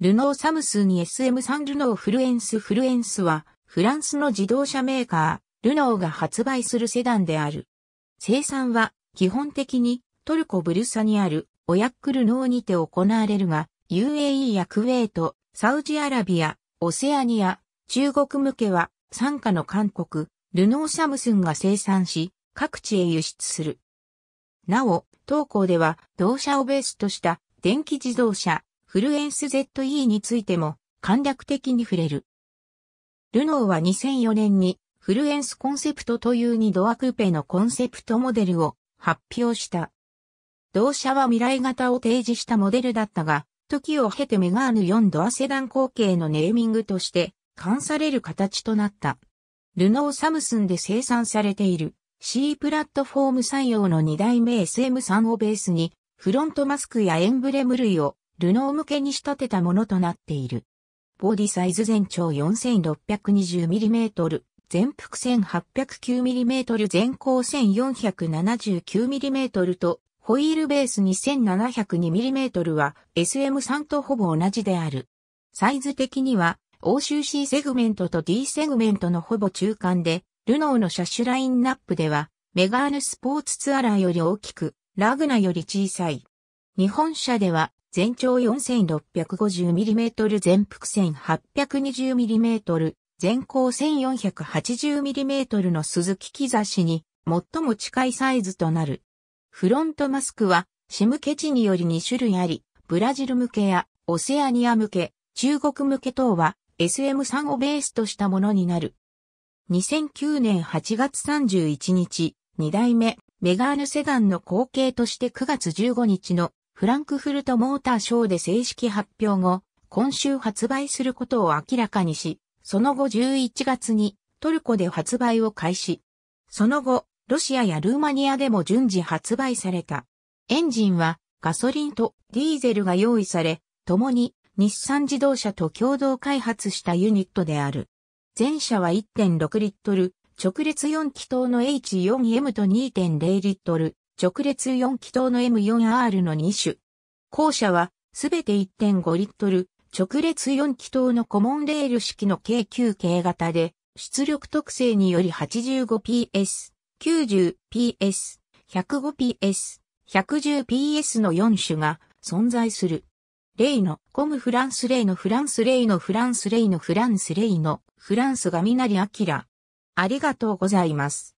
ルノーサムスに SM3 ルノーフルエンスフルエンスは、フランスの自動車メーカー、ルノーが発売するセダンである。生産は、基本的に、トルコブルサにある、オヤックルノーにて行われるが、UAE やクウェート、サウジアラビア、オセアニア、中国向けは、参加の韓国、ルノーサムスンが生産し、各地へ輸出する。なお、当校では、同社をベースとした、電気自動車、フルエンス ZE についても簡略的に触れる。ルノーは2004年にフルエンスコンセプトという2ドアクーペのコンセプトモデルを発表した。同社は未来型を提示したモデルだったが、時を経てメガーヌ4ドアセダン後継のネーミングとして関される形となった。ルノーサムスンで生産されている C プラットフォーム採用の2代目 SM3 をベースにフロントマスクやエンブレム類をルノー向けに仕立てたものとなっている。ボディサイズ全長 4620mm、全幅 1809mm 全高 1479mm と、ホイールベース 2702mm は SM3 とほぼ同じである。サイズ的には、欧州 C セグメントと D セグメントのほぼ中間で、ルノーの車種ラインナップでは、メガーヌスポーツツアラーより大きく、ラグナより小さい。日本車では、全長 4650mm 全幅 1820mm 全高 1480mm の鈴木木差しに最も近いサイズとなる。フロントマスクはシムケチにより2種類あり、ブラジル向けやオセアニア向け、中国向け等は SM3 をベースとしたものになる。2009年8月31日、2代目メガーヌセダンの後継として9月15日のフランクフルトモーターショーで正式発表後、今週発売することを明らかにし、その後11月にトルコで発売を開始。その後、ロシアやルーマニアでも順次発売された。エンジンはガソリンとディーゼルが用意され、共に日産自動車と共同開発したユニットである。前車は1.6リットル、直列4気筒の H4M と2.0リットル、直列4気筒の M4R の2種。後者は、すべて1.5リットル、直列4気筒のコモンレール式の軽9系型で、出力特性により 85PS、90PS、105PS、110PS の4種が存在する。レイの、コムフランスレイのフランスレイのフランスレイのフランスレイのフランスがみなりあきら。ありがとうございます。